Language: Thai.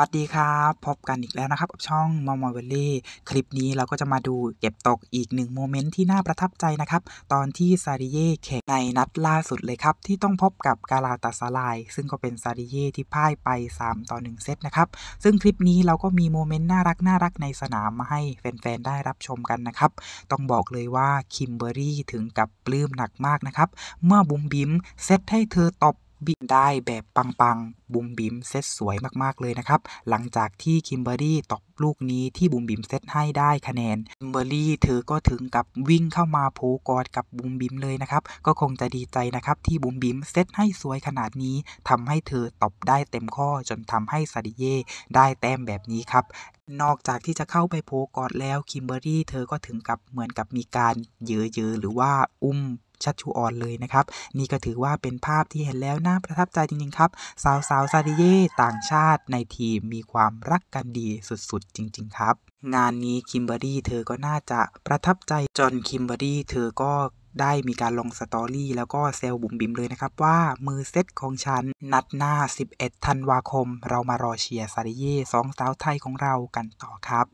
สวัสดีครับพบกันอีกแล้วนะครับกับช่องมอมอเวลลี่คลิปนี้เราก็จะมาดูเก็บตกอีกหนึ่งโมเมนต์ที่น่าประทับใจนะครับ ตอนที่ซาริเย่แข่งในนัดล่าสุดเลยครับ ที่ต้องพบกับกาลาตาสลาย ซึ่งก็เป็นซาริเย่ที่พ่ายไป 3 ต่อ 1 เซตนะครับ ซึ่งคลิปนี้เราก็มีโมเมนต์น่ารักน่ารักในสนามมาให้แฟน ๆ ได้รับชมกันนะครับต้องบอกเลยว่าคิมเบอรี่ถึงกับปลื้มหนักมากนะครับเมื่อบุ๋มบิ้มเซตให้เธอตบบินได้แบบปังๆบุมบิมเซตสวยมากๆ เลยนะครับ หลังจากที่คิมเบอรี่ตบลูกนี้ที่บุมบิมเซตให้ได้คะแนน คิมเบอรี่เธอก็ถึงกับวิ่งเข้ามาโผกอดกับบุมบิมเลยนะครับ ก็คงจะดีใจนะครับ ที่บุมบิมเซตให้สวยขนาดนี้ ทำให้เธอตบได้เต็มข้อจนทำให้ซาดิเย่ได้แต้มแบบนี้ครับนอกจากที่จะเข้าไปโผกอดแล้วคิมเบอรี่เธอก็ถึงกับเหมือนกับมีการเยือยือหรือว่าอุ้มชัดชูออนเลยนะครับ นี่ก็ถือว่าเป็นภาพที่เห็นแล้วน่าประทับใจจริงๆ ครับ สาวสาวซาดิเย่ต่างชาติในทีมมีความรักกันดีสุดๆจริงๆครับ งานนี้คิมเบอรี่เธอก็น่าจะประทับใจจนคิมเบอรี่เธอก็ได้มีการลงสตอรี่แล้วก็เซลบุ๋มบิมเลยนะครับว่ามือเซตของฉันนัดหน้า 11 ธันวาคม เรามารอเชียร์ซาดิเย่สองสาวไทยของเรากันต่อครับ